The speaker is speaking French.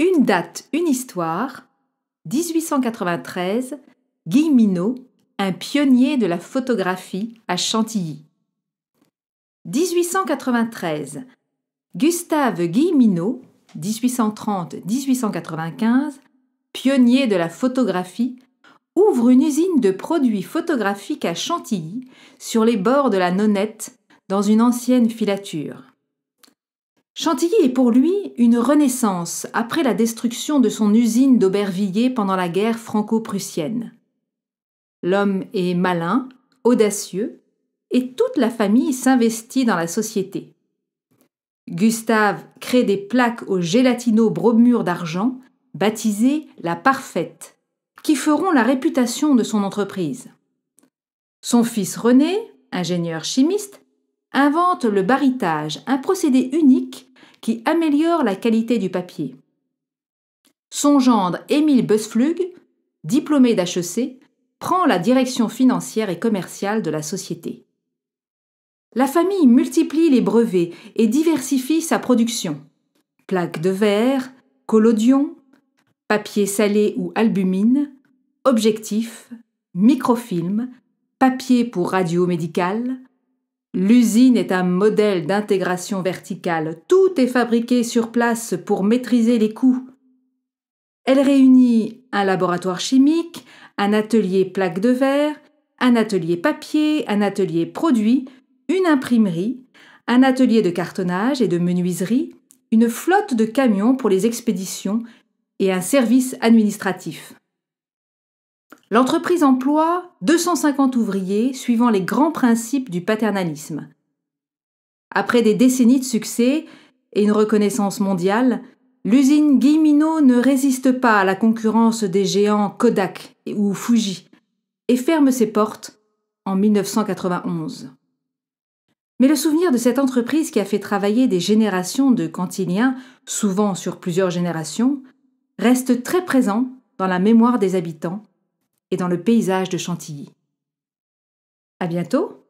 Une date, une histoire, 1893, Guy Minot, un pionnier de la photographie à Chantilly. 1893, Gustave Guy Minot, 1830-1895, pionnier de la photographie, ouvre une usine de produits photographiques à Chantilly, sur les bords de la Nonette, dans une ancienne filature. Chantilly est pour lui une renaissance après la destruction de son usine d'Aubervilliers pendant la guerre franco-prussienne. L'homme est malin, audacieux, et toute la famille s'investit dans la société. Gustave crée des plaques au gélatino-bromure d'argent, baptisées la parfaite, qui feront la réputation de son entreprise. Son fils René, ingénieur chimiste, invente le baritage, un procédé unique qui améliore la qualité du papier. Son gendre Émile Busflug, diplômé d'HEC, prend la direction financière et commerciale de la société. La famille multiplie les brevets et diversifie sa production. Plaques de verre, collodion, papier salé ou albumine, objectifs, microfilms, papier pour radio médicale, L'usine est un modèle d'intégration verticale. Tout est fabriqué sur place pour maîtriser les coûts. Elle réunit un laboratoire chimique, un atelier plaque de verre, un atelier papier, un atelier produit, une imprimerie, un atelier de cartonnage et de menuiserie, une flotte de camions pour les expéditions et un service administratif. L'entreprise emploie 250 ouvriers suivant les grands principes du paternalisme. Après des décennies de succès et une reconnaissance mondiale, l'usine Guimino ne résiste pas à la concurrence des géants Kodak ou Fuji et ferme ses portes en 1991. Mais le souvenir de cette entreprise qui a fait travailler des générations de cantiliens, souvent sur plusieurs générations, reste très présent dans la mémoire des habitants et dans le paysage de Chantilly. À bientôt!